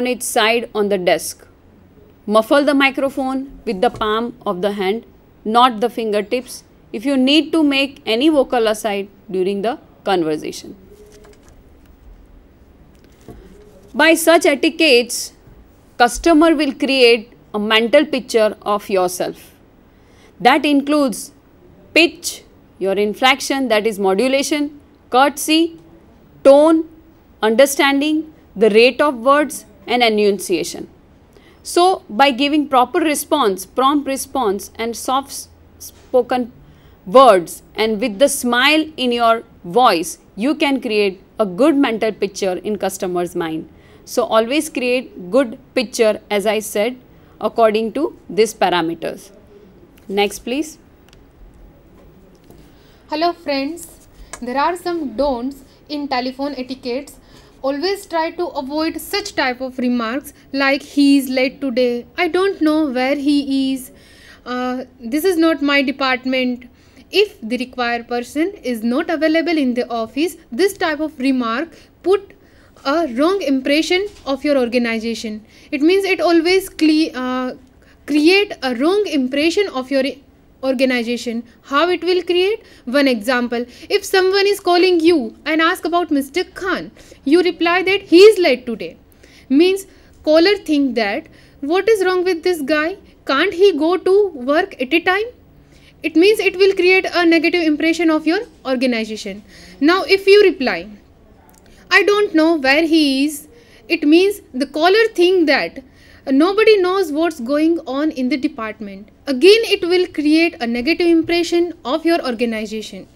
on its side on the desk. Muffle the microphone with the palm of the hand, not the fingertips, if you need to make any vocal aside during the conversation. By such etiquettes, customer will create a mental picture of yourself. That includes pitch, your inflection that is modulation, courtesy, tone, understanding, the rate of words and enunciation. So, by giving proper response, prompt response and soft spoken words and with the smile in your voice, you can create a good mental picture in customer's mind. So, always create good picture as I said according to these parameters. Next please. Hello friends, there are some don'ts in telephone etiquettes always try to avoid such type of remarks like he is late today i don't know where he is uh, this is not my department if the required person is not available in the office this type of remark put a wrong impression of your organization it means it always uh, create a wrong impression of your organization how it will create one example if someone is calling you and ask about mr khan you reply that he is late today means caller think that what is wrong with this guy can't he go to work at a time it means it will create a negative impression of your organization now if you reply i don't know where he is it means the caller think that uh, nobody knows what's going on in the department. Again, it will create a negative impression of your organization.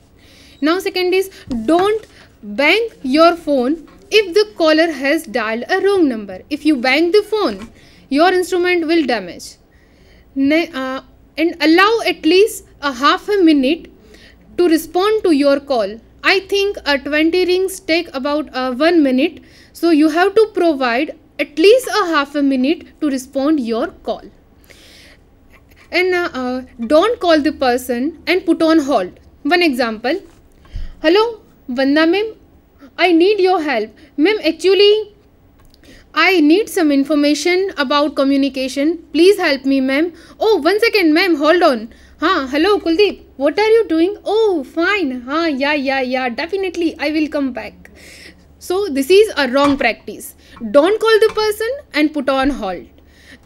Now, second is don't bang your phone if the caller has dialed a wrong number. If you bang the phone, your instrument will damage. Ne uh, and allow at least a half a minute to respond to your call. I think uh, 20 rings take about uh, 1 minute. So you have to provide at least a half a minute to respond your call and uh, uh, don't call the person and put on hold one example hello Vanda ma'am I need your help ma'am actually I need some information about communication please help me ma'am oh one second ma'am hold on hello hello what are you doing oh fine fine हाँ yeah, yeah, yeah. Definitely, I will come back. So this is a wrong practice. Don't call the person and put on halt.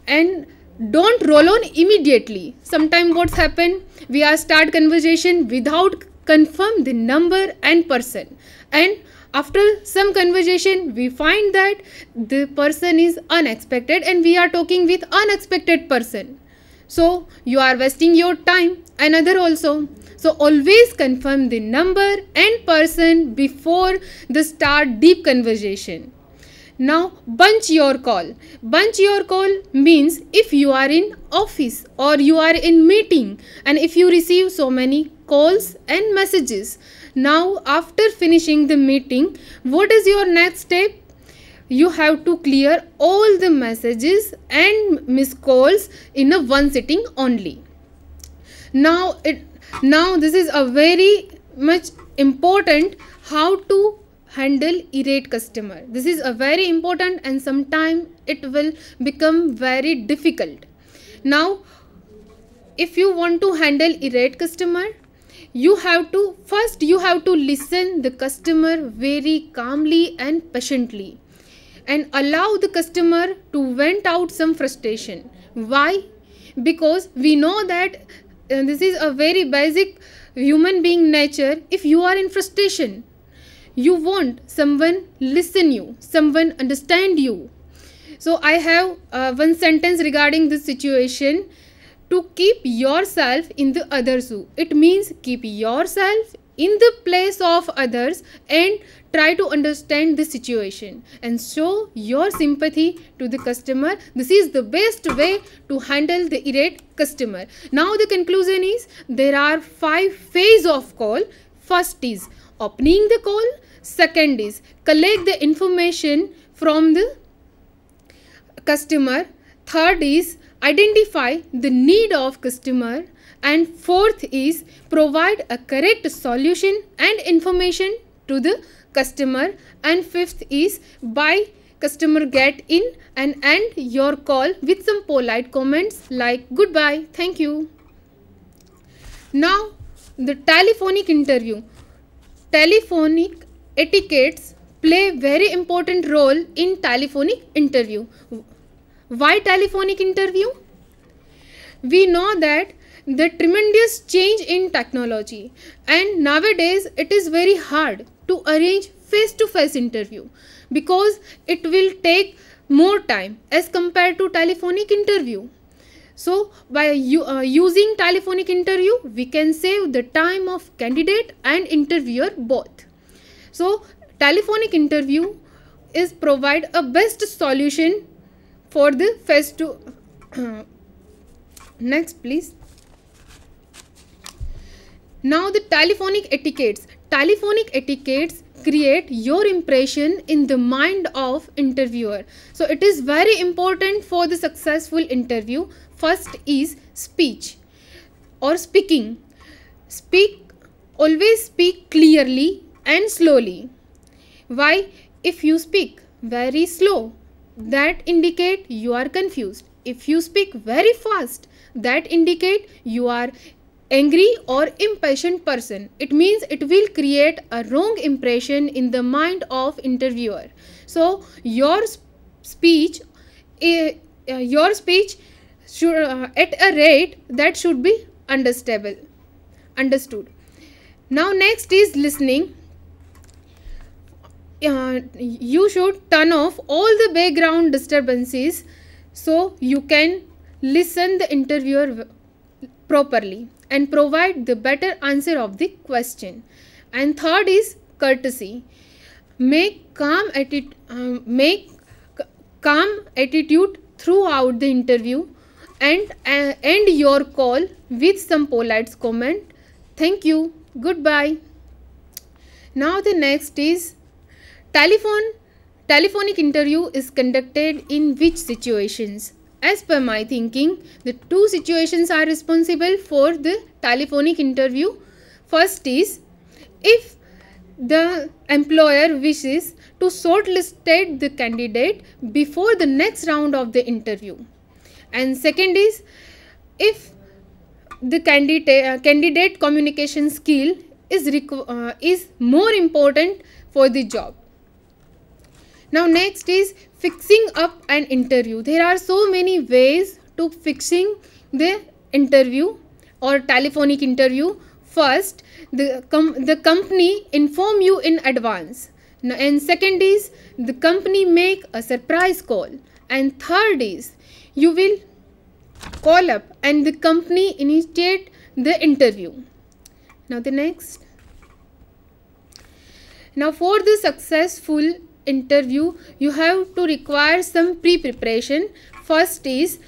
And don't roll on immediately. Sometimes what's happen? we are start conversation without confirm the number and person. And after some conversation, we find that the person is unexpected and we are talking with unexpected person. So you are wasting your time. Another also, so always confirm the number and person before the start deep conversation. Now bunch your call. Bunch your call means if you are in office or you are in meeting and if you receive so many calls and messages. Now after finishing the meeting, what is your next step? you have to clear all the messages and miss calls in a one sitting only now it now this is a very much important how to handle irate customer this is a very important and sometime it will become very difficult now if you want to handle irate customer you have to first you have to listen the customer very calmly and patiently and allow the customer to vent out some frustration why because we know that this is a very basic human being nature if you are in frustration you want someone listen you someone understand you so i have uh, one sentence regarding this situation to keep yourself in the other shoe it means keep yourself in the place of others and try to understand the situation and show your sympathy to the customer this is the best way to handle the irate customer now the conclusion is there are five phase of call first is opening the call second is collect the information from the customer third is identify the need of customer and fourth is provide a correct solution and information to the customer and fifth is buy customer get in and end your call with some polite comments like goodbye thank you now the telephonic interview telephonic etiquettes play very important role in telephonic interview why telephonic interview we know that the tremendous change in technology and nowadays it is very hard to arrange face to face interview because it will take more time as compared to telephonic interview so by uh, using telephonic interview we can save the time of candidate and interviewer both so telephonic interview is provide a best solution for the face to next please now the telephonic etiquettes. Telephonic etiquettes create your impression in the mind of interviewer. So it is very important for the successful interview. First is speech or speaking. Speak, always speak clearly and slowly. Why? If you speak very slow, that indicate you are confused. If you speak very fast, that indicate you are angry or impatient person. It means it will create a wrong impression in the mind of interviewer. So your speech, uh, your speech should, uh, at a rate that should be understandable, understood. Now next is listening. Uh, you should turn off all the background disturbances so you can listen the interviewer properly and provide the better answer of the question. And third is courtesy. Make calm attitude, um, make calm attitude throughout the interview and uh, end your call with some polite comment. Thank you. Goodbye. Now the next is telephone telephonic interview is conducted in which situations? As per my thinking, the two situations are responsible for the telephonic interview. First is if the employer wishes to shortlist the candidate before the next round of the interview. And second is if the candidate, uh, candidate communication skill is, uh, is more important for the job now next is fixing up an interview there are so many ways to fixing the interview or telephonic interview first the com the company inform you in advance now, and second is the company make a surprise call and third is you will call up and the company initiate the interview now the next now for the successful interview you have to require some pre-preparation first is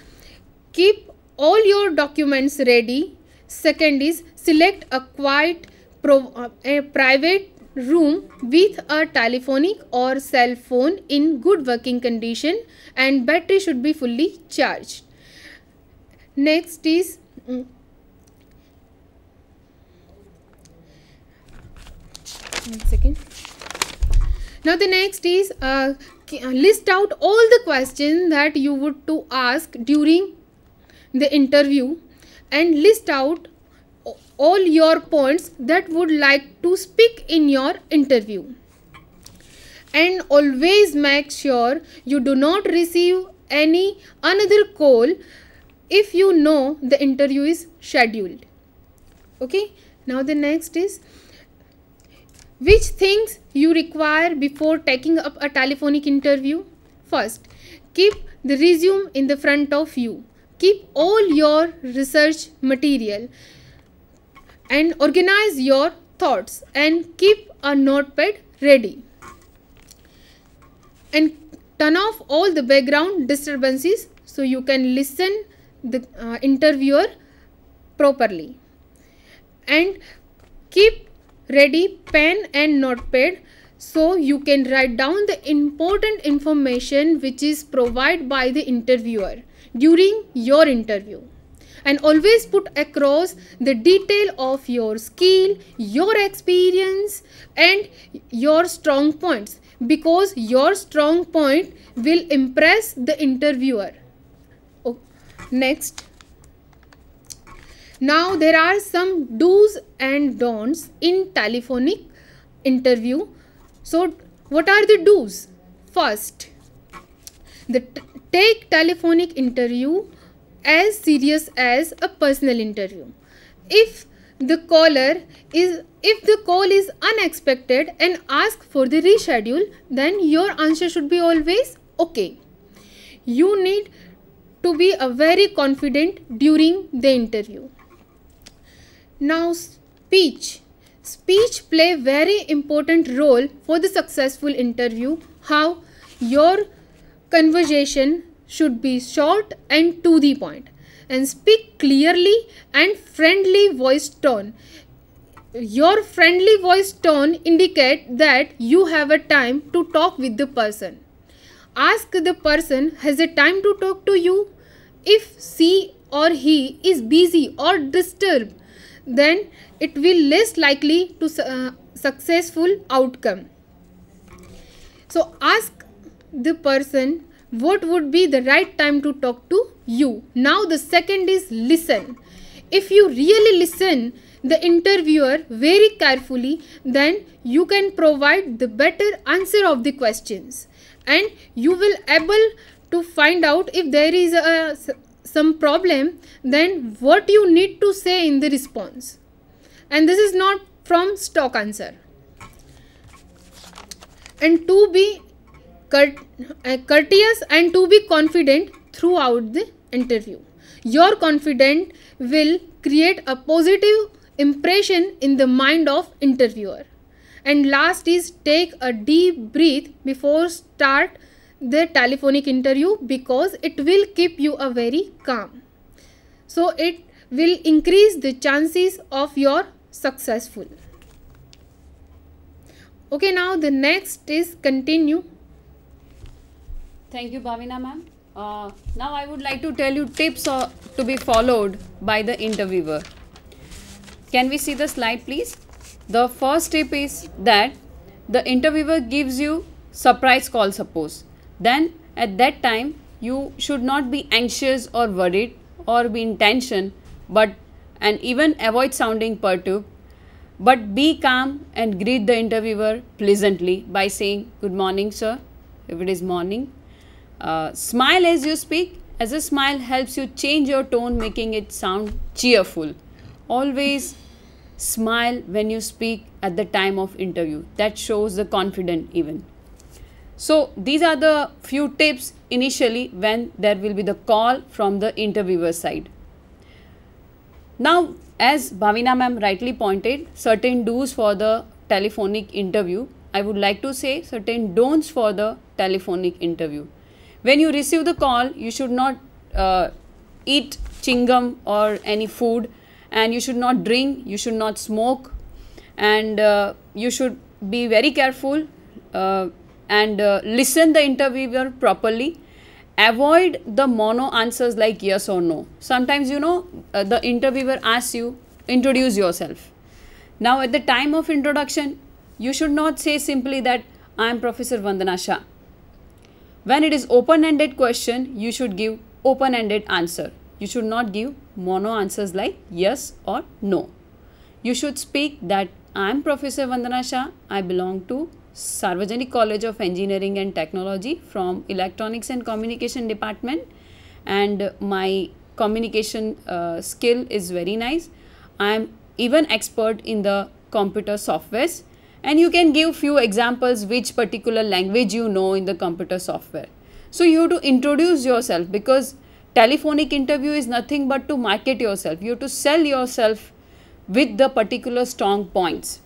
keep all your documents ready second is select a quiet uh, a private room with a telephonic or cell phone in good working condition and battery should be fully charged next is mm, one second now the next is uh, uh list out all the questions that you would to ask during the interview and list out all your points that would like to speak in your interview and always make sure you do not receive any another call if you know the interview is scheduled okay now the next is which things you require before taking up a telephonic interview? First, keep the resume in the front of you. Keep all your research material and organize your thoughts and keep a notepad ready. And turn off all the background disturbances so you can listen the uh, interviewer properly and keep ready pen and notepad so you can write down the important information which is provided by the interviewer during your interview and always put across the detail of your skill your experience and your strong points because your strong point will impress the interviewer next now there are some do's and don'ts in telephonic interview. So what are the do's? First, the take telephonic interview as serious as a personal interview. If the caller is if the call is unexpected and ask for the reschedule then your answer should be always okay you need to be a very confident during the interview now speech. Speech play very important role for the successful interview. How your conversation should be short and to the point and speak clearly and friendly voice tone. Your friendly voice tone indicate that you have a time to talk with the person. Ask the person has a time to talk to you if she or he is busy or disturbed then it will less likely to uh, successful outcome so ask the person what would be the right time to talk to you now the second is listen if you really listen the interviewer very carefully then you can provide the better answer of the questions and you will able to find out if there is a some problem then what you need to say in the response and this is not from stock answer and to be uh, courteous and to be confident throughout the interview your confident will create a positive impression in the mind of interviewer and last is take a deep breath before start the telephonic interview because it will keep you a very calm so it will increase the chances of your successful okay now the next is continue thank you bhavina ma'am uh, now i would like to tell you tips uh, to be followed by the interviewer can we see the slide please the first tip is that the interviewer gives you surprise call suppose then at that time you should not be anxious or worried or be in tension but and even avoid sounding perturbed but be calm and greet the interviewer pleasantly by saying good morning sir if it is morning uh, smile as you speak as a smile helps you change your tone making it sound cheerful always smile when you speak at the time of interview that shows the confident even so, these are the few tips initially when there will be the call from the interviewer side. Now, as Bhavina ma'am rightly pointed, certain do's for the telephonic interview. I would like to say certain don'ts for the telephonic interview. When you receive the call, you should not uh, eat chingam or any food and you should not drink, you should not smoke and uh, you should be very careful. Uh, and uh, listen the interviewer properly avoid the mono answers like yes or no sometimes you know uh, the interviewer asks you introduce yourself now at the time of introduction you should not say simply that i am professor vandana shah when it is open ended question you should give open ended answer you should not give mono answers like yes or no you should speak that i am professor vandana shah i belong to Sarvajanik College of Engineering and Technology from Electronics and Communication Department and my communication uh, skill is very nice. I am even expert in the computer softwares and you can give few examples which particular language you know in the computer software. So you have to introduce yourself because telephonic interview is nothing but to market yourself. You have to sell yourself with the particular strong points.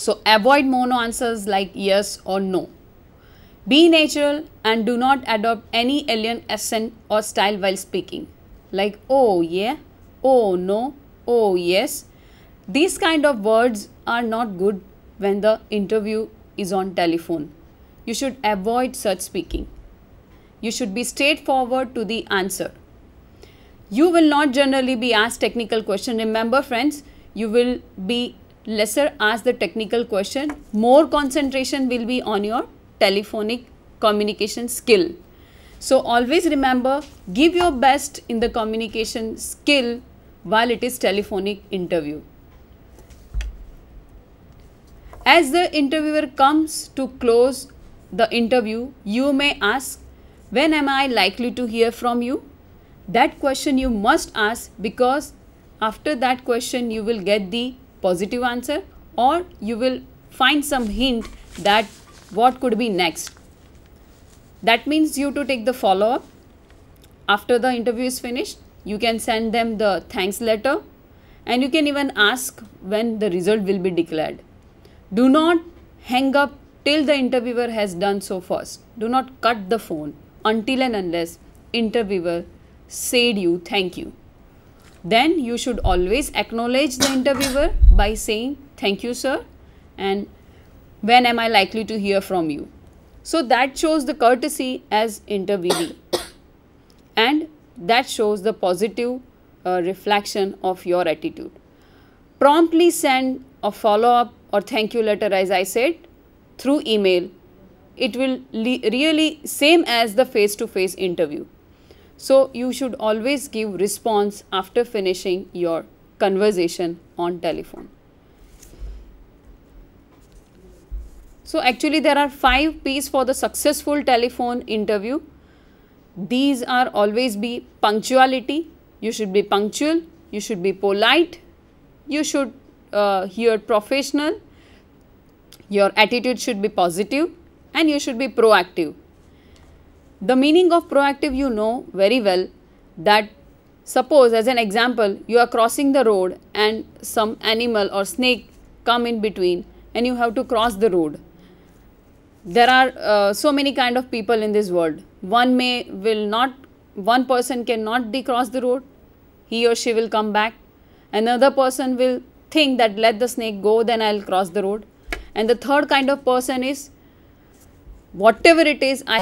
So avoid mono answers like yes or no. Be natural and do not adopt any alien accent or style while speaking. Like oh yeah, oh no, oh yes. These kind of words are not good when the interview is on telephone. You should avoid such speaking. You should be straightforward to the answer. You will not generally be asked technical question. Remember friends, you will be lesser ask the technical question, more concentration will be on your telephonic communication skill. So always remember, give your best in the communication skill while it is telephonic interview. As the interviewer comes to close the interview, you may ask, when am I likely to hear from you? That question you must ask because after that question you will get the positive answer or you will find some hint that what could be next. That means you to take the follow up. After the interview is finished, you can send them the thanks letter and you can even ask when the result will be declared. Do not hang up till the interviewer has done so first. Do not cut the phone until and unless interviewer said you thank you then you should always acknowledge the interviewer by saying thank you sir and when am i likely to hear from you so that shows the courtesy as interviewee and that shows the positive uh, reflection of your attitude promptly send a follow up or thank you letter as i said through email it will really same as the face to face interview so you should always give response after finishing your conversation on telephone. So actually there are five P's for the successful telephone interview. These are always be punctuality. You should be punctual. You should be polite. You should uh, hear professional. Your attitude should be positive and you should be proactive. The meaning of proactive you know very well that suppose as an example you are crossing the road and some animal or snake come in between and you have to cross the road there are uh, so many kind of people in this world one may will not one person cannot cross the road he or she will come back another person will think that let the snake go then i'll cross the road and the third kind of person is whatever it is i